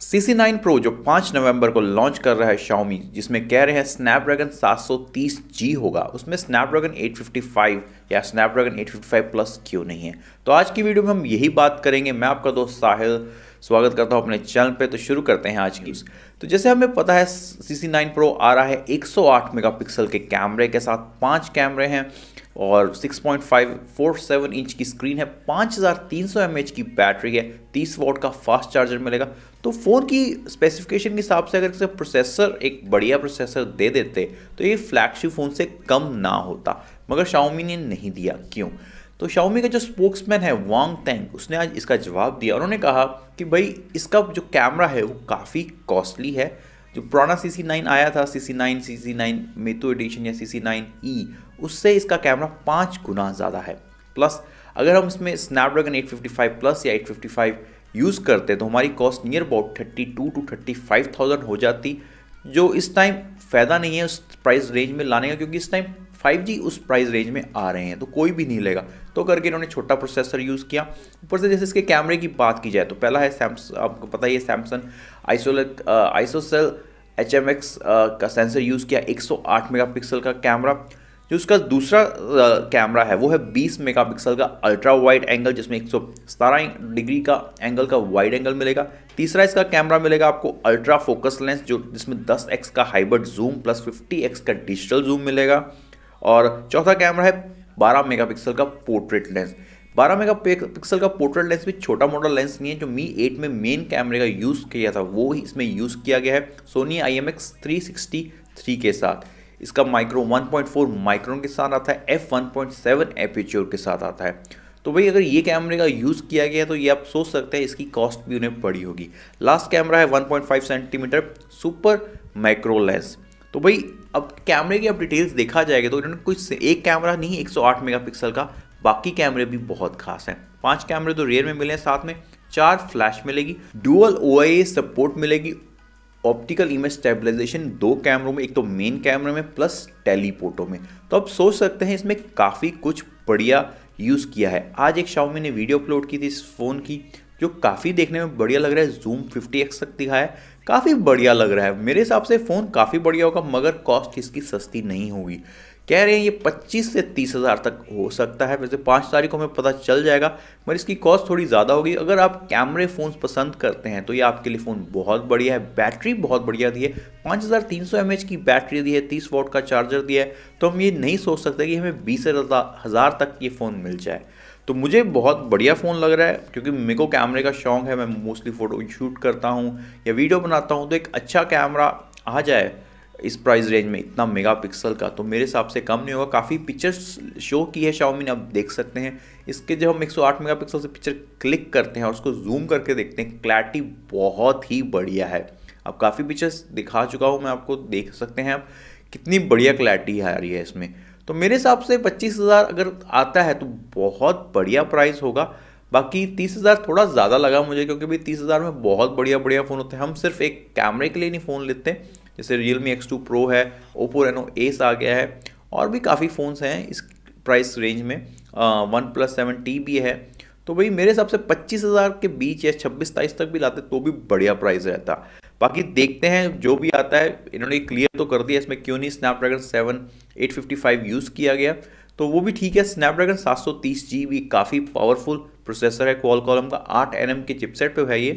सी C nine pro जो 5 नवंबर को launch कर रहा है शाओमी जिसमें कह रहे हैं स्नैपड्रैगन 730G जी होगा उसमें स्नैपड्रैगन 855 या स्नैपड्रैगन 855 प्लस क्यों नहीं है तो आज की वीडियो में हम यही बात करेंगे मैं आपका दोस्त साहिल स्वागत करता हूं अपने चैनल पे तो शुरू करते हैं आज की तो जैसे हमें पता है सी सी नाइन प्रो आ रहा है 108 मेगापिक्सल के कैमरे के साथ पाँच कैमरे हैं और 6.547 इंच की स्क्रीन है 5300 हज़ार की बैटरी है 30 वोट का फास्ट चार्जर मिलेगा तो फ़ोन की स्पेसिफिकेशन के हिसाब से अगर इसे प्रोसेसर एक बढ़िया प्रोसेसर दे देते तो ये फ्लैगशिप फ़ोन से कम ना होता मगर शाओमी ने नहीं दिया क्यों तो शाओमी का जो स्पोक्समैन है वांग तेंग उसने आज इसका जवाब दिया उन्होंने कहा कि भाई इसका जो कैमरा है वो काफ़ी कॉस्टली है जो पुराना सी सी नाइन आया था C C nine C C nine मेतो एडिशन या सी सी नाइन ई उससे इसका कैमरा पाँच गुना ज़्यादा है प्लस अगर हम इसमें स्नैपड्रैगन 855 प्लस या 855 यूज़ करते तो हमारी cost near about thirty two to thirty five thousand हो जाती जो इस टाइम फ़ायदा नहीं है उस प्राइस रेंज में लाने का क्योंकि इस टाइम 5G उस प्राइस रेंज में आ रहे हैं तो कोई भी नहीं लेगा तो करके इन्होंने छोटा प्रोसेसर यूज़ किया ऊपर से जैसे इसके कैमरे की बात की जाए तो पहला है सैमसंग आपको पता ही है सैमसंग आइसोलेक आइसोसेल एच का सेंसर यूज़ किया एक सौ का कैमरा जो उसका दूसरा कैमरा है वो है बीस मेगा का अल्ट्रा वाइड एंगल जिसमें एक डिग्री का एंगल का वाइड एंगल मिलेगा तीसरा इसका कैमरा मिलेगा आपको अल्ट्रा फोकस लेंस जो जिसमें दस एक्स का hybrid zoom plus fifty X का डिजिटल जूम मिलेगा और चौथा कैमरा है 12 मेगापिक्सल का पोर्ट्रेट लेंस 12 मेगा पिक्सल का पोर्ट्रेट लेंस भी छोटा मोटा लेंस नहीं है जो मी 8 में मेन कैमरे का यूज़ किया था वो ही इसमें यूज़ किया गया है सोनी आई एम एक्स के साथ इसका माइक्रो 1.4 माइक्रोन के साथ आता है एफ 1.7 पॉइंट के साथ आता है तो भाई अगर ये कैमरे का यूज़ किया गया तो ये आप सोच सकते हैं इसकी कॉस्ट भी उन्हें बड़ी होगी लास्ट कैमरा है 1.5 सेंटीमीटर सुपर माइक्रो लेंस तो भाई अब कैमरे की अब डिटेल्स देखा जाएगा तो इन्होंने कुछ एक कैमरा नहीं 108 मेगापिक्सल का बाकी कैमरे भी बहुत खास हैं पांच कैमरे तो रेयर में मिले हैं साथ में चार फ्लैश मिलेगी डुअल ओ सपोर्ट मिलेगी ऑप्टिकल इमेज स्टेबलाइजेशन दो कैमरों में एक तो मेन कैमरे में प्लस टेलीपोटो में तो आप सोच सकते हैं इसमें काफ़ी कुछ बढ़िया यूज़ किया है आज एक शाओमी ने वीडियो अपलोड की थी इस फ़ोन की जो काफ़ी देखने में बढ़िया लग रहा है जूम 50x तक दिखाया है काफ़ी बढ़िया लग रहा है मेरे हिसाब से फ़ोन काफ़ी बढ़िया होगा मगर कॉस्ट इसकी सस्ती नहीं होगी कह रहे हैं ये 25 से तीस हज़ार तक हो सकता है वैसे पाँच तारीख को हमें पता चल जाएगा मगर इसकी कॉस्ट थोड़ी ज़्यादा होगी अगर आप कैमरे फ़ोन पसंद करते हैं तो ये आपके लिए फ़ोन बहुत बढ़िया है बैटरी बहुत बढ़िया दी है पाँच हज़ार तीन सौ एम एच की बैटरी दी है तीस वोट का चार्जर दिया है तो हम ये नहीं सोच सकते कि हमें बीस हज़ार तक ये फ़ोन मिल जाए तो मुझे बहुत बढ़िया फ़ोन लग रहा है क्योंकि मेरे को कैमरे का शौक है मैं मोस्टली फ़ोटो शूट करता हूँ या वीडियो बनाता हूँ तो एक अच्छा कैमरा आ जाए इस प्राइस रेंज में इतना मेगापिक्सल का तो मेरे हिसाब से कम नहीं होगा काफ़ी पिक्चर्स शो की है शाओमी ने आप देख सकते हैं इसके जब हम 108 मेगापिक्सल से पिक्चर क्लिक करते हैं और उसको जूम करके देखते हैं क्लैरिटी बहुत ही बढ़िया है अब काफ़ी पिक्चर्स दिखा चुका हूँ मैं आपको देख सकते हैं आप कितनी बढ़िया क्लैरिटी आ रही है इसमें तो मेरे हिसाब से पच्चीस हज़ार अगर आता है तो बहुत बढ़िया प्राइस होगा बाकी तीस हज़ार थोड़ा ज़्यादा लगा मुझे क्योंकि भाई तीस हज़ार में बहुत बढ़िया बढ़िया फ़ोन होते हैं हम सिर्फ एक कैमरे के लिए नहीं फ़ोन लेते हैं जैसे Realme X two pro है ओप्पो रेनो एस आ गया है और भी काफ़ी फ़ोन्स हैं इस प्राइस रेंज में वन प्लस सेवन टी भी है तो भाई मेरे हिसाब से पच्चीस हज़ार के बीच या छब्बीस तेईस तक भी लाते तो भी बढ़िया प्राइस रहता बाकी देखते हैं जो भी आता है इन्होंने क्लियर तो कर दिया इसमें क्यों नहीं Snapdragon seven eight fifty five use किया गया तो वो भी ठीक है स्नैपड्रैगन सात सौ तीस जी भी काफ़ी पावरफुल प्रोसेसर है कॉल कॉलम का आठ एन एम के चिपसेट पे है ये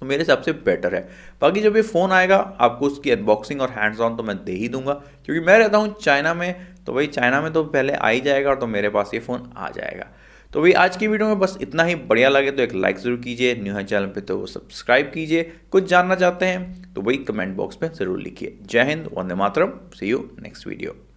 तो मेरे हिसाब से बेटर है बाकी जब ये फ़ोन आएगा आपको उसकी अनबॉक्सिंग और हैंड्स ऑन तो मैं दे ही दूंगा क्योंकि मैं रहता हूँ चाइना में तो भाई चाइना में तो पहले आ ही जाएगा और तो मेरे पास ये फ़ोन आ जाएगा तो भाई आज की वीडियो में बस इतना ही बढ़िया लगे तो एक लाइक ज़रूर कीजिए न्यू है चैनल पे तो वो सब्सक्राइब कीजिए कुछ जानना चाहते हैं तो वही कमेंट बॉक्स में ज़रूर लिखिए Jai Hind Vande Mataram see you next video